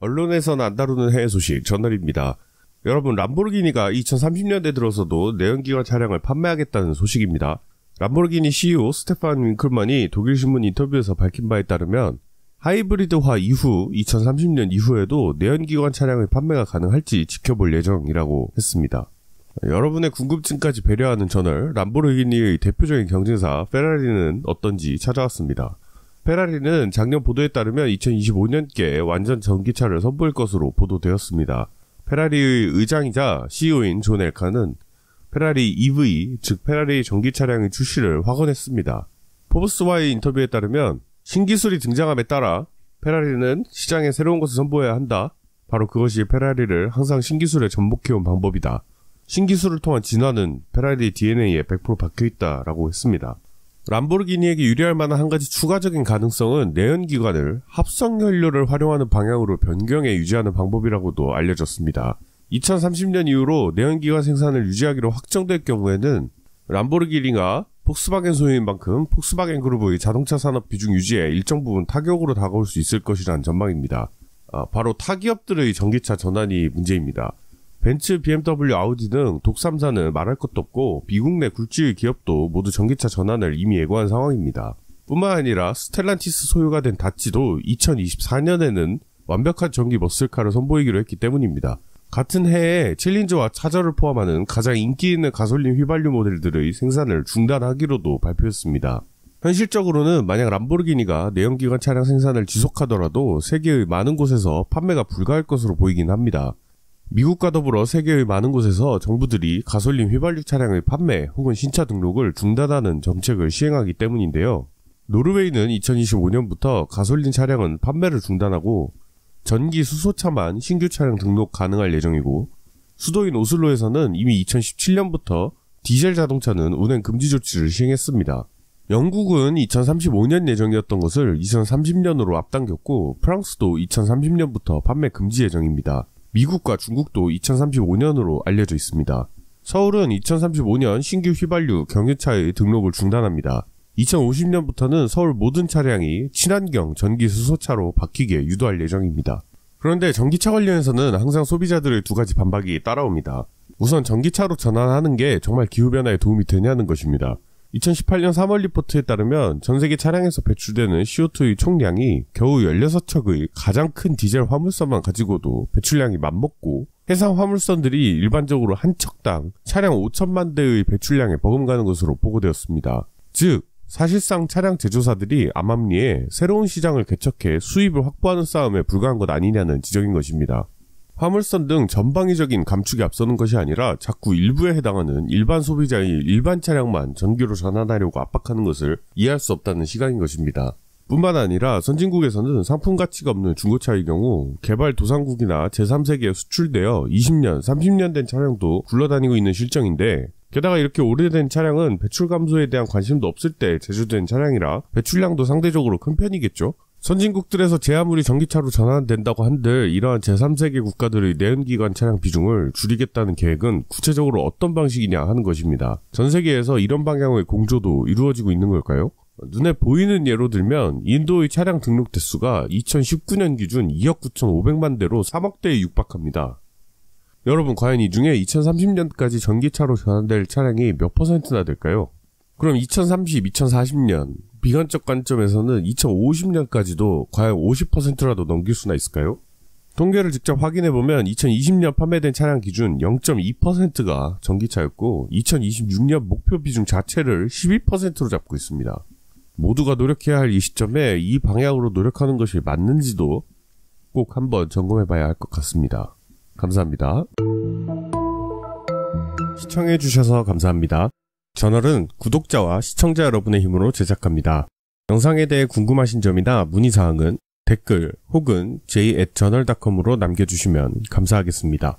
언론에서는 안 다루는 해외 소식 전날입니다. 여러분 람보르기니가 2030년대 들어서도 내연기관 차량을 판매하겠다는 소식입니다. 람보르기니 CEO 스테판 윙클만이 독일 신문 인터뷰에서 밝힌 바에 따르면 하이브리드화 이후 2030년 이후에도 내연기관 차량의 판매가 가능할지 지켜볼 예정이라고 했습니다. 여러분의 궁금증까지 배려하는 저널 람보르기니의 대표적인 경쟁사 페라리는 어떤지 찾아왔습니다. 페라리는 작년 보도에 따르면 2025년께 완전 전기차를 선보일 것으로 보도되었습니다. 페라리의 의장이자 CEO인 존 엘카는 페라리 EV, 즉 페라리 전기 차량의 출시를 확언했습니다. 포브스와의 인터뷰에 따르면 신기술이 등장함에 따라 페라리는 시장에 새로운 것을 선보여야 한다. 바로 그것이 페라리를 항상 신기술에 접목해온 방법이다. 신기술을 통한 진화는 페라리 DNA에 100% 박혀있다라고 했습니다. 람보르기니에게 유리할 만한 한 가지 추가적인 가능성은 내연기관을 합성연료를 활용하는 방향으로 변경해 유지하는 방법이라고도 알려졌습니다. 2030년 이후로 내연기관 생산을 유지하기로 확정될 경우에는 람보르기니가 폭스바겐 소유인 만큼 폭스바겐 그룹의 자동차 산업 비중 유지에 일정 부분 타격으로 다가올 수 있을 것이라는 전망입니다. 아, 바로 타기업들의 전기차 전환이 문제입니다. 벤츠, BMW, 아우디 등 독삼사는 말할 것도 없고 미국 내 굴지의 기업도 모두 전기차 전환을 이미 예고한 상황입니다. 뿐만 아니라 스텔란티스 소유가 된 다치도 2024년에는 완벽한 전기 머슬카를 선보이기로 했기 때문입니다. 같은 해에 챌린저와 차저를 포함하는 가장 인기 있는 가솔린 휘발유 모델들의 생산을 중단하기로도 발표했습니다. 현실적으로는 만약 람보르기니가 내연기관 차량 생산을 지속하더라도 세계의 많은 곳에서 판매가 불가할 것으로 보이긴 합니다. 미국과 더불어 세계의 많은 곳에서 정부들이 가솔린 휘발유 차량의 판매 혹은 신차 등록을 중단하는 정책을 시행하기 때문인데요. 노르웨이는 2025년부터 가솔린 차량은 판매를 중단하고 전기 수소차만 신규 차량 등록 가능할 예정이고 수도인 오슬로에서는 이미 2017년부터 디젤 자동차는 운행 금지 조치를 시행했습니다. 영국은 2035년 예정이었던 것을 2030년으로 앞당겼고 프랑스도 2030년부터 판매 금지 예정입니다. 미국과 중국도 2035년으로 알려져 있습니다. 서울은 2035년 신규 휘발유 경유차의 등록을 중단합니다. 2050년부터는 서울 모든 차량이 친환경 전기 수소차로 바뀌게 유도할 예정입니다. 그런데 전기차 관련해서는 항상 소비자들의 두 가지 반박이 따라옵니다. 우선 전기차로 전환하는 게 정말 기후변화에 도움이 되냐는 것입니다. 2018년 3월 리포트에 따르면 전 세계 차량에서 배출되는 CO2의 총량이 겨우 16척의 가장 큰 디젤 화물선만 가지고도 배출량이 맞먹고 해상 화물선들이 일반적으로 한 척당 차량 5천만 대의 배출량에 버금가는 것으로 보고되었습니다. 즉, 사실상 차량 제조사들이 암암리에 새로운 시장을 개척해 수입을 확보하는 싸움에 불과한 것 아니냐는 지적인 것입니다. 화물선 등 전방위적인 감축에 앞서는 것이 아니라 자꾸 일부에 해당하는 일반 소비자의 일반 차량만 전기로 전환하려고 압박하는 것을 이해할 수 없다는 시각인 것입니다. 뿐만 아니라 선진국에서는 상품 가치가 없는 중고차의 경우 개발 도상국이나 제3세계에 수출되어 20년, 30년 된 차량도 굴러다니고 있는 실정인데 게다가 이렇게 오래된 차량은 배출 감소에 대한 관심도 없을 때 제조된 차량이라 배출량도 상대적으로 큰 편이겠죠? 선진국들에서 제아무리 전기차로 전환된다고 한들 이러한 제3세계 국가들의 내연기관 차량 비중을 줄이겠다는 계획은 구체적으로 어떤 방식이냐 하는 것입니다. 전 세계에서 이런 방향의 공조도 이루어지고 있는 걸까요? 눈에 보이는 예로 들면 인도의 차량 등록 대수가 2019년 기준 2억 9,500만 대로 3억 대에 육박합니다. 여러분 과연 이 중에 2030년까지 전기차로 전환될 차량이 몇 퍼센트나 될까요? 그럼 2030, 2040년 비관적 관점에서는 2050년까지도 과연 50%라도 넘길 수나 있을까요? 통계를 직접 확인해 보면 2020년 판매된 차량 기준 0.2%가 전기차였고 2026년 목표 비중 자체를 12%로 잡고 있습니다. 모두가 노력해야 할 이 시점에 이 방향으로 노력하는 것이 맞는지도 꼭 한번 점검해 봐야 할 것 같습니다. 감사합니다. 시청해 주셔서 감사합니다. 저널은 구독자와 시청자 여러분의 힘으로 제작합니다. 영상에 대해 궁금하신 점이나 문의사항은 댓글 혹은 j j o u r n a l c o m 으로 남겨주시면 감사하겠습니다.